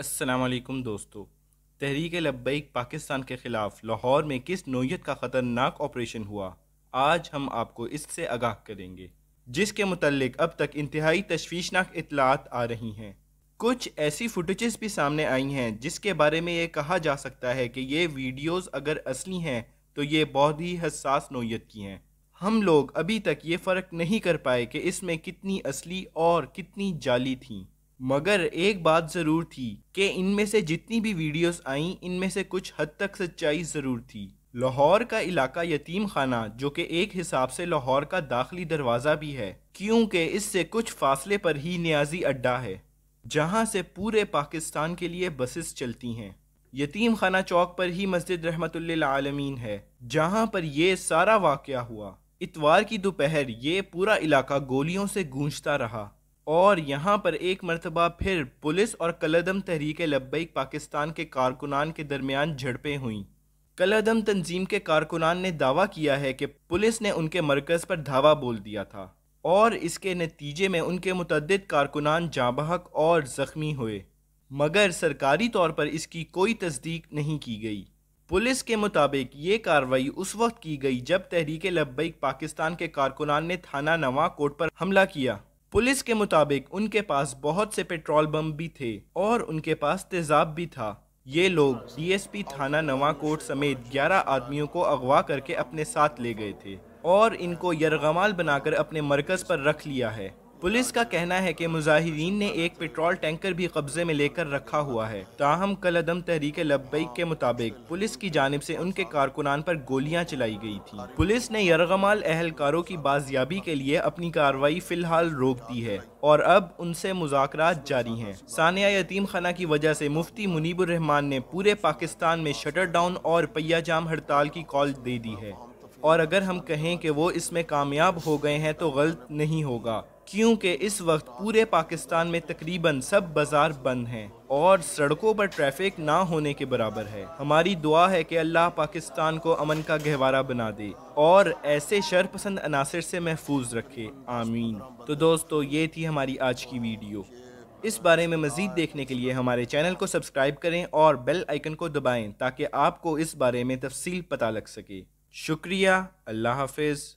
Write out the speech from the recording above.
असलकम दोस्तों तहरीक लब्बैक पाकिस्तान के ख़िलाफ़ लाहौर में किस नोयत का ख़तरनाक ऑपरेशन हुआ आज हम आपको इससे आगाह करेंगे जिसके मतलब अब तक इंतहाई तशवीशनाक इतलात आ रही हैं कुछ ऐसी फुटेज़ भी सामने आई हैं जिसके बारे में ये कहा जा सकता है कि ये वीडियोज़ अगर असली हैं तो ये बहुत ही हसास नोयत की हैं हम लोग अभी तक ये फ़र्क नहीं कर पाए कि इसमें कितनी असली और कितनी जाली थीं मगर एक बात ज़रूर थी कि इनमें से जितनी भी वीडियोस आईं इनमें से कुछ हद तक सच्चाई ज़रूर थी लाहौर का इलाका यतीम खाना जो कि एक हिसाब से लाहौर का दाखिली दरवाज़ा भी है क्योंकि इससे कुछ फासले पर ही न्याजी अड्डा है जहाँ से पूरे पाकिस्तान के लिए बसेस चलती हैं यतीम खाना चौक पर ही मस्जिद रहमत आलमीन है जहाँ पर यह सारा वाक़ हुआ इतवार की दोपहर ये पूरा इलाका गोलियों से गूंजता रहा और यहाँ पर एक मरतबा फिर पुलिस और कलदम तहरीक लब्बैक पाकिस्तान के कारकुनान के दरमियान झड़पें हुईं कलदम तंजीम के कारकुनान ने दावा किया है कि पुलिस ने उनके मरकज़ पर धावा बोल दिया था और इसके नतीजे में उनके मतद कारकुनान जाबहक और ज़ख्मी हुए मगर सरकारी तौर पर इसकी कोई तस्दीक नहीं की गई पुलिस के मुताबिक ये कार्रवाई उस वक्त की गई जब तहरीक लब्बैक पाकिस्तान के कारकुनान ने थाना नवा कोर्ट पर हमला किया पुलिस के मुताबिक उनके पास बहुत से पेट्रोल बम भी थे और उनके पास तेजाब भी था ये लोग डीएसपी थाना नवाकोट समेत 11 आदमियों को अगवा करके अपने साथ ले गए थे और इनको यरगमाल बनाकर अपने मरकज पर रख लिया है पुलिस का कहना है कि मुजाहिदीन ने एक पेट्रोल टैंकर भी कब्जे में लेकर रखा हुआ है ताहम कल अदम तहरीक लब्बैक के मुताबिक पुलिस की जानब से उनके कारकुनान पर गोलियाँ चलाई गई थी पुलिस ने यरगमाल अहलकारों की बाजियाबी के लिए अपनी कार्रवाई फिलहाल रोक दी है और अब उनसे मुजाकर जारी हैं सानिया यतीम खाना की वजह से मुफ्ती मुनीबुररहमान ने पूरे पाकिस्तान में शटर डाउन और पहिया जाम हड़ताल की कॉल दे दी है और अगर हम कहें कि वो इसमें कामयाब हो गए हैं तो गलत नहीं होगा क्योंकि इस वक्त पूरे पाकिस्तान में तकरीबन सब बाजार बंद हैं और सड़कों पर ट्रैफिक ना होने के बराबर है हमारी दुआ है कि अल्लाह पाकिस्तान को अमन का गहवारा बना दे और ऐसे शरपसंद अनासर से महफूज रखे आमीन तो दोस्तों ये थी हमारी आज की वीडियो इस बारे में मज़ीद देखने के लिए हमारे चैनल को सब्सक्राइब करें और बेल आइकन को दबाएं ताकि आपको इस बारे में तफसील पता लग सके शुक्रिया अल्लाह हाफिज़